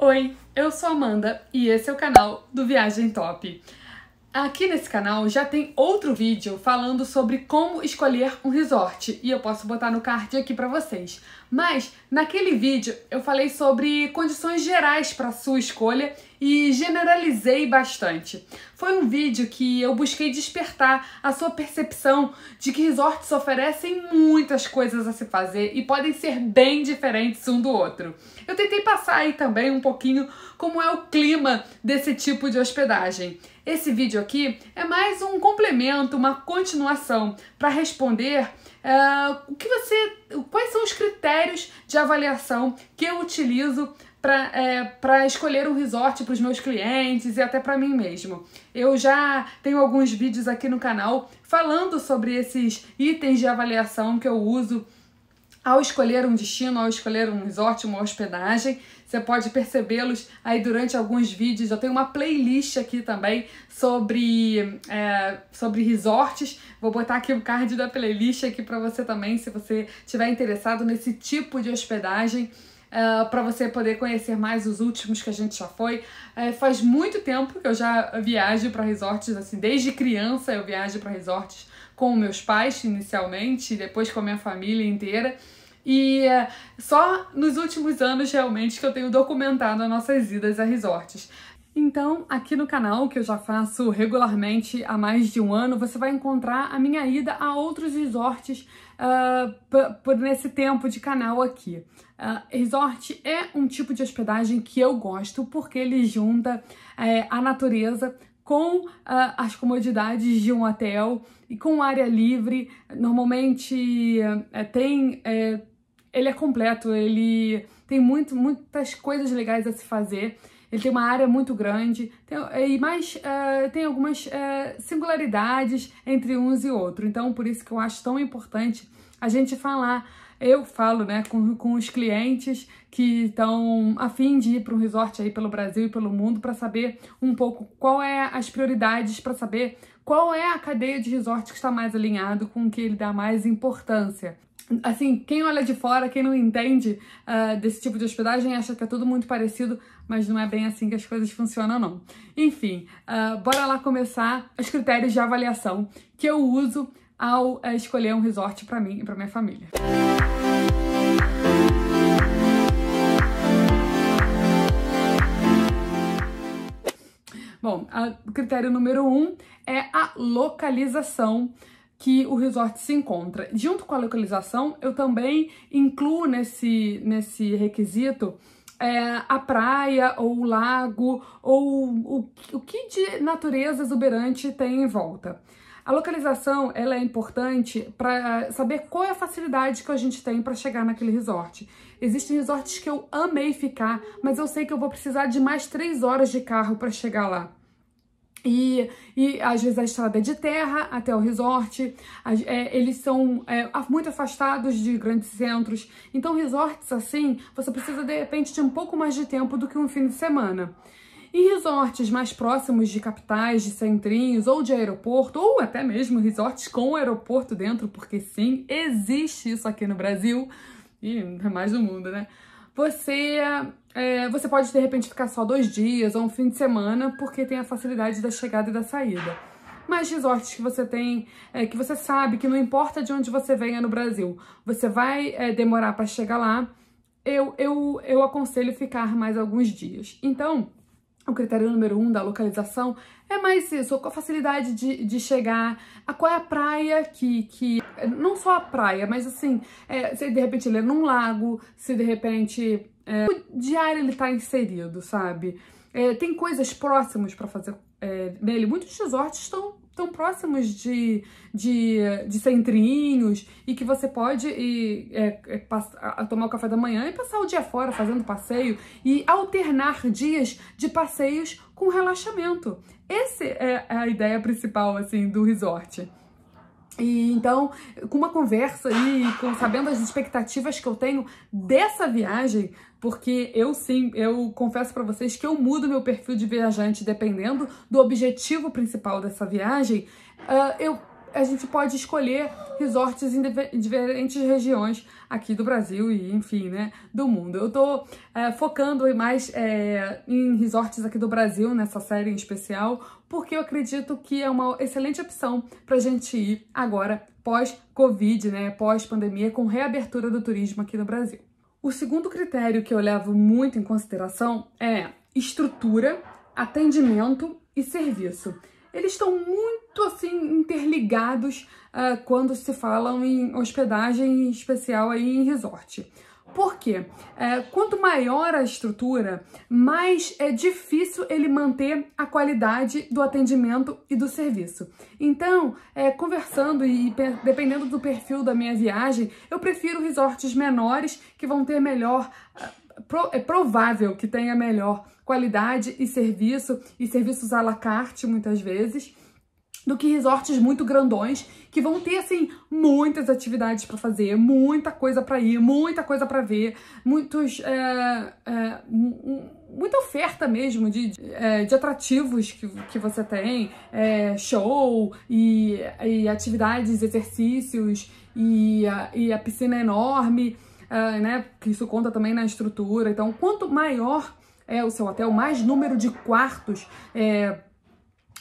Oi, eu sou Amanda e esse é o canal do Viagem Top. Aqui nesse canal já tem outro vídeo falando sobre como escolher um resort e eu posso botar no card aqui para vocês. Mas naquele vídeo eu falei sobre condições gerais para sua escolha e generalizei bastante. Foi um vídeo que eu busquei despertar a sua percepção de que resorts oferecem muitas coisas a se fazer e podem ser bem diferentes um do outro. Eu tentei passar aí também um pouquinho como é o clima desse tipo de hospedagem. Esse vídeo aqui é mais um complemento, uma continuação para responder uh, o que você, quais são os critérios de avaliação que eu utilizo para é, escolher um resort para os meus clientes e até para mim mesmo. Eu já tenho alguns vídeos aqui no canal falando sobre esses itens de avaliação que eu uso ao escolher um destino, ao escolher um resort, uma hospedagem. Você pode percebê-los aí durante alguns vídeos. Eu tenho uma playlist aqui também sobre, é, sobre resorts. Vou botar aqui o card da playlist aqui para você também, se você estiver interessado nesse tipo de hospedagem uh, é, para você poder conhecer mais os últimos que a gente já foi. Uh, faz muito tempo que eu já viajo para resorts, assim, desde criança eu viajo para resorts com meus pais inicialmente, depois com a minha família inteira. E uh, só nos últimos anos realmente que eu tenho documentado as nossas idas a resorts. Então, aqui no canal, que eu já faço regularmente há mais de um ano, você vai encontrar a minha ida a outros resorts uh, nesse tempo de canal aqui. Uh, resort é um tipo de hospedagem que eu gosto porque ele junta uh, a natureza com uh, as comodidades de um hotel e com área livre. Normalmente eh, tem eh, ele é completo, ele tem muito, muitas coisas legais a se fazer. Ele tem uma área muito grande, tem, eh, e mais uh, tem algumas uh, singularidades entre uns e outros. Então, por isso que eu acho tão importante a gente falar. Eu falo né, com, com os clientes que estão afim de ir para um resort aí pelo Brasil e pelo mundo para saber um pouco qual é as prioridades, para saber qual é a cadeia de resort que está mais alinhado com o que ele dá mais importância assim, quem olha de fora, quem não entende uh, desse tipo de hospedagem, acha que é tudo muito parecido, mas não é bem assim que as coisas funcionam, não. Enfim, uh, bora lá começar os critérios de avaliação que eu uso ao uh, escolher um resort para mim e para minha família. Bom, o ah, critério número um é a localização que o resort se encontra. Junto com a localização, eu também incluo nesse, nesse requisito é, a praia ou o lago ou o, o que de natureza exuberante tem em volta. A localização ela é importante para saber qual é a facilidade que a gente tem para chegar naquele resort. Existem resorts que eu amei ficar, mas eu sei que eu vou precisar de mais três horas de carro para chegar lá. E, e às vezes a estrada é de terra até o resort, é, eles são é, muito afastados de grandes centros. Então, resorts assim, você precisa de repente de um pouco mais de tempo do que um fim de semana. E resorts mais próximos de capitais, de centrinhos ou de aeroporto, ou até mesmo resorts com aeroporto dentro, porque sim, existe isso aqui no Brasil e mais no mundo, né? Você é, você pode, de repente, ficar só dois dias ou um fim de semana, porque tem a facilidade da chegada e da saída. Mas resorts que você tem, é, que você sabe que não importa de onde você venha no Brasil, você vai é, demorar para chegar lá, eu, eu, eu aconselho ficar mais alguns dias. Então, o critério número um da localização é mais isso, com a facilidade de, de chegar, a qual é a praia que, que. Não só a praia, mas assim, é, se de repente ele é num lago, se de repente é, o diário ele tá inserido, sabe? É, tem coisas próximas para fazer é, nele. Muitos resorts estão tão próximos de, de, de centrinhos e que você pode ir, é, é passar, tomar o café da manhã e passar o dia fora fazendo passeio e alternar dias de passeios com relaxamento. Essa é a ideia principal assim do resort. E então, com uma conversa e com, sabendo as expectativas que eu tenho dessa viagem, porque eu sim, eu confesso para vocês que eu mudo meu perfil de viajante dependendo do objetivo principal dessa viagem. Uh, eu, a gente pode escolher resorts em diferentes regiões aqui do Brasil e, enfim, né, do mundo. Eu tô é, focando mais é, em resorts aqui do Brasil nessa série em especial, porque eu acredito que é uma excelente opção pra gente ir agora pós-Covid, né, pós-pandemia, com reabertura do turismo aqui no Brasil. O segundo critério que eu levo muito em consideração é estrutura, atendimento e serviço. Eles estão muito assim interligados uh, quando se falam em hospedagem, em especial aí em resort. Por quê? É, quanto maior a estrutura, mais é difícil ele manter a qualidade do atendimento e do serviço. Então, é, conversando e dependendo do perfil da minha viagem, eu prefiro resorts menores que vão ter melhor. Ah, é provável que tenha melhor qualidade e serviço, e serviços à la carte muitas vezes do que resorts muito grandões que vão ter assim muitas atividades para fazer, muita coisa para ir, muita coisa para ver, muitos é, é, muita oferta mesmo de, de, é, de, atrativos que, que você tem, é, show e, e, atividades, exercícios e a, e a piscina é enorme, é, né? Que isso conta também na estrutura. Então, quanto maior é o seu hotel, mais número de quartos é,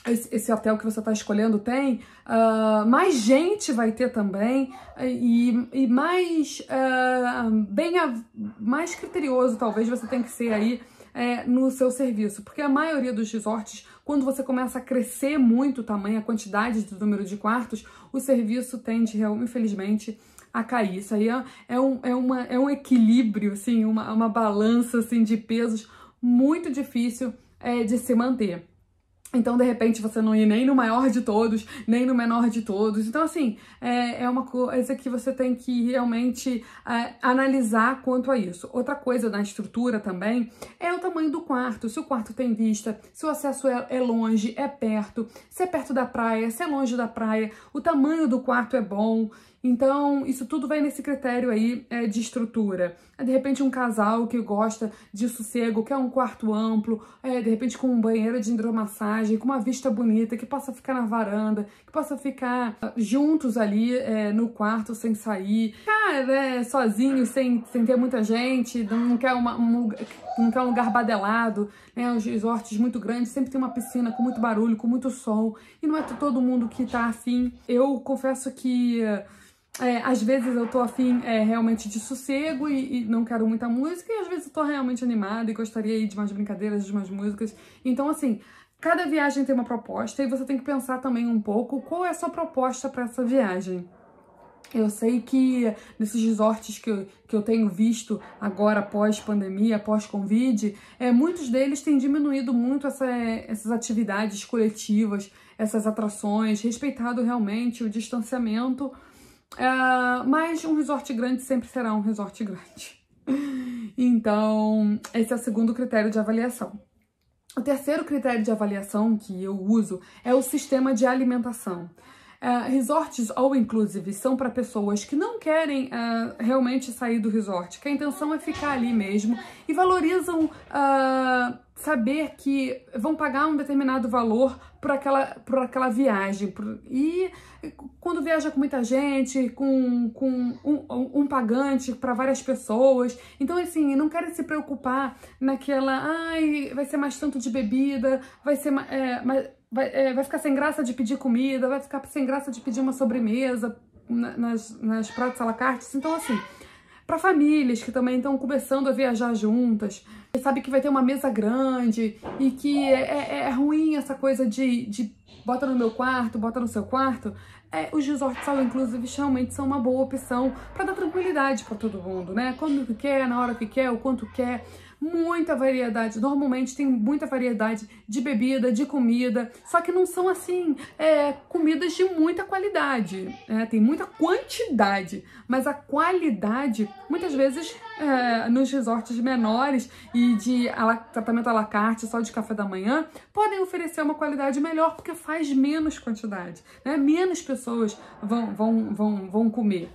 esse hotel que você está escolhendo tem, uh, mais gente vai ter também e, e mais uh, bem a, mais criterioso talvez você tem que ser aí é, no seu serviço, porque a maioria dos resorts, quando você começa a crescer muito o tamanho, a quantidade do número de quartos, o serviço tende, infelizmente, a cair. Isso aí é, é um, é, uma, é um equilíbrio, assim, uma, uma balança assim, de pesos muito difícil é, de se manter. Então, de repente, você não ir nem no maior de todos, nem no menor de todos. Então, assim, é, é uma coisa que você tem que realmente é, analisar quanto a isso. Outra coisa na estrutura também é o tamanho do quarto. Se o quarto tem vista, se o acesso é, é longe, é perto, se é perto da praia, se é longe da praia, o tamanho do quarto é bom. Então, isso tudo vai nesse critério aí é, de estrutura. É, de repente, um casal que gosta de sossego, quer é um quarto amplo, é, de repente com um banheiro de hidromassagem, com uma vista bonita, que possa ficar na varanda, que possa ficar ah, juntos ali é, no quarto sem sair. Cara, ah, né, sozinho, sem, sem ter muita gente, não quer, uma, um, não quer um lugar badelado, né? Os resorts muito grandes, sempre tem uma piscina com muito barulho, com muito sol, e não é todo mundo que tá afim. Eu confesso que é, às vezes eu tô afim é, realmente de sossego e, e, não quero muita música, e às vezes eu tô realmente animada e gostaria de mais brincadeiras, de mais músicas. Então, assim, cada viagem tem uma proposta e você tem que pensar também um pouco qual é a sua proposta para essa viagem. Eu sei que nesses resorts que eu, que eu tenho visto agora pós-pandemia, pós-Covid, é, muitos deles têm diminuído muito essa, essas atividades coletivas, essas atrações, respeitado realmente o distanciamento, Uh, mas um resort grande sempre será um resort grande. então, esse é o segundo critério de avaliação. O terceiro critério de avaliação que eu uso é o sistema de alimentação. Uh, resorts all inclusive são para pessoas que não querem uh, realmente sair do resort, que a intenção é ficar ali mesmo e valorizam uh, saber que vão pagar um determinado valor por aquela, por aquela viagem. Por, e quando viaja com muita gente, com, com um, um pagante para várias pessoas, então assim, não querem se preocupar naquela, ai, vai ser mais tanto de bebida, vai ser é, vai, é, vai ficar sem graça de pedir comida, vai ficar sem graça de pedir uma sobremesa nas, nas pratos à la carte. Então assim, para famílias que também estão começando a viajar juntas. sabe que vai ter uma mesa grande e que é, é, é ruim essa coisa de, de bota no meu quarto, bota no seu quarto. É, os resorts all inclusive realmente são uma boa opção para dar tranquilidade para todo mundo, né? Quando que quer, na hora que quer, o quanto quer muita variedade. Normalmente tem muita variedade de bebida, de comida, só que não são assim é, comidas de muita qualidade. É, tem muita quantidade, mas a qualidade muitas vezes é, nos resorts menores e de tratamento à la carte, só de café da manhã, podem oferecer uma qualidade melhor porque faz menos quantidade, né? menos pessoas vão, vão, vão, vão comer.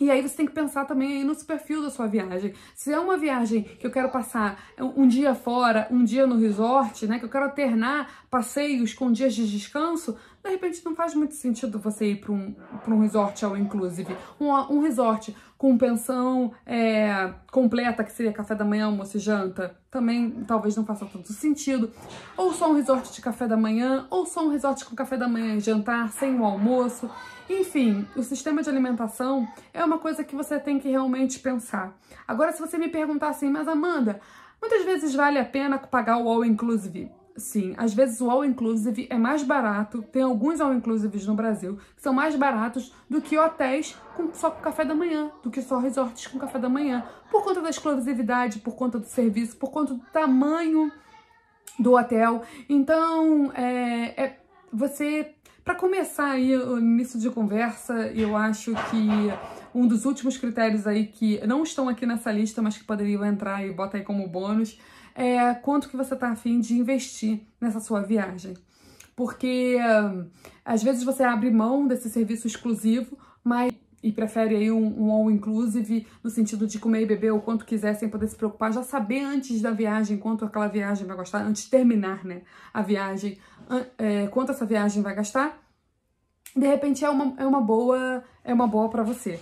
E aí você tem que pensar também aí no perfil da sua viagem. Se é uma viagem que eu quero passar um dia fora, um dia no resort, né, que eu quero alternar passeios com dias de descanso, de repente não faz muito sentido você ir para um, pra um resort all inclusive. Um, um resort com pensão é, completa, que seria café da manhã, almoço e janta, também talvez não faça tanto sentido. Ou só um resort de café da manhã, ou só um resort com café da manhã e jantar, sem o almoço. Enfim, o sistema de alimentação é uma coisa que você tem que realmente pensar. Agora, se você me perguntar assim, mas Amanda, muitas vezes vale a pena pagar o all inclusive? Sim, às vezes o all inclusive é mais barato, tem alguns all inclusives no Brasil que são mais baratos do que hotéis com, só com café da manhã, do que só resorts com café da manhã, por conta da exclusividade, por conta do serviço, por conta do tamanho do hotel. Então, é, é você para começar aí o início de conversa, eu acho que um dos últimos critérios aí que não estão aqui nessa lista, mas que poderiam entrar e bota aí como bônus, é, quanto que você está afim de investir nessa sua viagem. Porque hum, às vezes você abre mão desse serviço exclusivo, mas e prefere aí um, um all inclusive no sentido de comer e beber o quanto quiser sem poder se preocupar, já saber antes da viagem quanto aquela viagem vai gastar, antes de terminar, né, a viagem, é, quanto essa viagem vai gastar, de repente é uma, é uma boa é uma boa para você.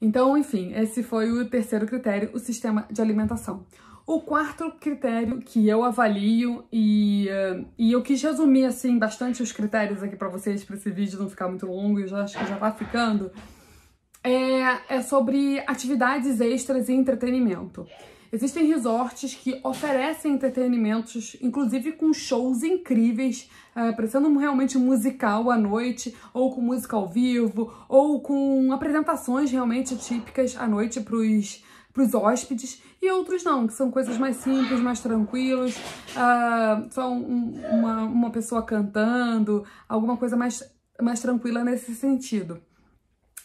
Então, enfim, esse foi o terceiro critério, o sistema de alimentação. O quarto critério que eu avalio, e, uh, e eu quis resumir assim bastante os critérios aqui para vocês, para esse vídeo não ficar muito longo, eu já acho que já tá ficando, é, é sobre atividades extras e entretenimento. Existem resorts que oferecem entretenimentos, inclusive com shows incríveis, é, parecendo realmente musical à noite, ou com música ao vivo, ou com apresentações realmente típicas à noite para os para os hóspedes e outros não, que são coisas mais simples, mais tranquilos, uh, ah, só um, uma, uma pessoa cantando, alguma coisa mais, mais tranquila nesse sentido.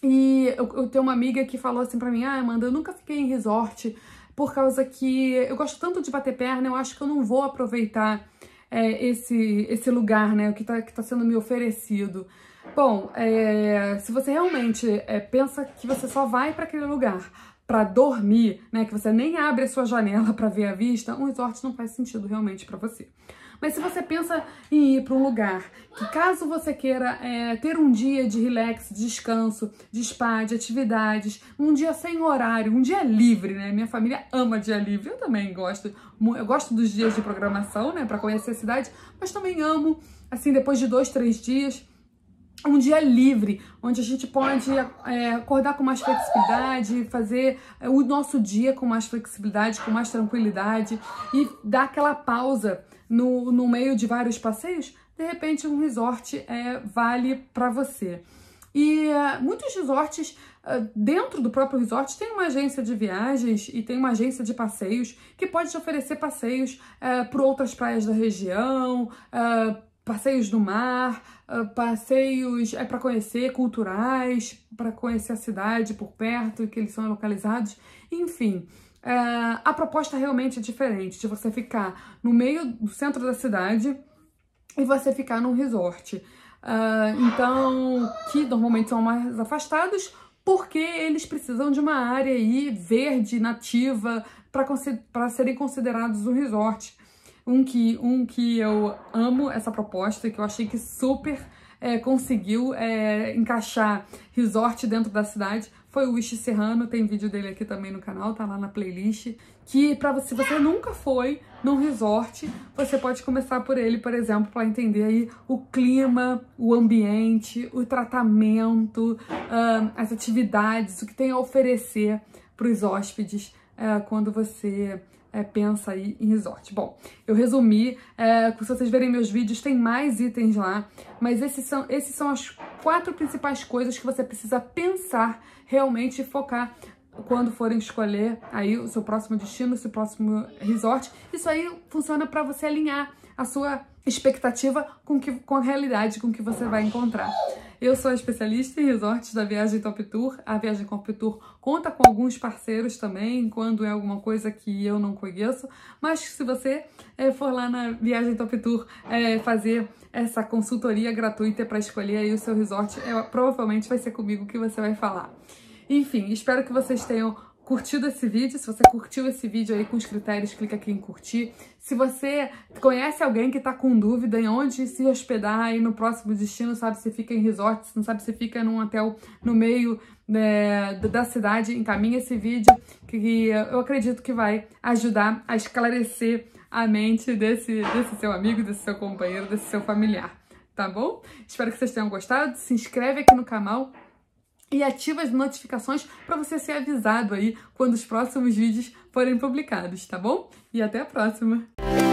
E eu, eu tenho uma amiga que falou assim para mim, ah, Amanda, eu nunca fiquei em resort por causa que eu gosto tanto de bater perna, eu acho que eu não vou aproveitar é, esse, esse lugar, né, o que está que tá sendo me oferecido. Bom, é, se você realmente é, pensa que você só vai para aquele lugar para dormir, né, que você nem abre a sua janela para ver a vista, um resort não faz sentido realmente para você. Mas se você pensa em ir para um lugar que, caso você queira é, ter um dia de relax, de descanso, de spa, de atividades, um dia sem horário, um dia livre, né? Minha família ama dia livre, eu também gosto. Eu gosto dos dias de programação, né, para conhecer a cidade, mas também amo, assim, depois de dois, três dias um dia livre, onde a gente pode é, acordar com mais flexibilidade, fazer é, o nosso dia com mais flexibilidade, com mais tranquilidade e dar aquela pausa no, no meio de vários passeios. De repente, um resort é, vale para você. E é, muitos resorts, é, dentro do próprio resort, tem uma agência de viagens e tem uma agência de passeios que pode te oferecer passeios por outras praias da região, uh, passeios no mar, ah, passeios é para conhecer culturais, para conhecer a cidade por perto que eles são localizados, enfim. Ah, a proposta realmente é diferente de você ficar no meio do centro da cidade e você ficar num resort. Ah, então, que normalmente são mais afastados, porque eles precisam de uma área aí verde, nativa, para serem considerados um resort. Um que, um que eu amo essa proposta, que eu achei que super é, conseguiu é, encaixar resort dentro da cidade foi o Wish Serrano, tem vídeo dele aqui também no canal, tá lá na playlist. Que pra, se você nunca foi num resort, você pode começar por ele, por exemplo, para entender aí o clima, o ambiente, o tratamento, uh, as atividades, o que tem a oferecer para os hóspedes uh, quando você é, pensa aí em resort. Bom, eu resumi, é, se vocês verem meus vídeos, tem mais itens lá, mas esses são, esses são as quatro principais coisas que você precisa pensar realmente e focar quando forem escolher aí o seu próximo destino, o seu próximo resort. Isso aí funciona para você alinhar a sua expectativa com, que, com a realidade com que você vai encontrar. Eu sou especialista em resorts da Viagem Top Tour. A Viagem Top Tour conta com alguns parceiros também, quando é alguma coisa que eu não conheço. Mas se você é, for lá na Viagem Top Tour é, fazer essa consultoria gratuita para escolher aí o seu resort, é, provavelmente vai ser comigo que você vai falar. Enfim, espero que vocês tenham curtido esse vídeo. Se você curtiu esse vídeo aí com os critérios, clica aqui em curtir. Se você conhece alguém que está com dúvida em onde se hospedar aí no próximo destino, sabe se fica em resort, se não sabe se fica num hotel no meio é, da cidade, encaminha esse vídeo que eu acredito que vai ajudar a esclarecer a mente desse, desse seu amigo, desse seu companheiro, desse seu familiar, tá bom? Espero que vocês tenham gostado. Se inscreve aqui no canal, e ativa as notificações para você ser avisado aí quando os próximos vídeos forem publicados, tá bom? E até a próxima!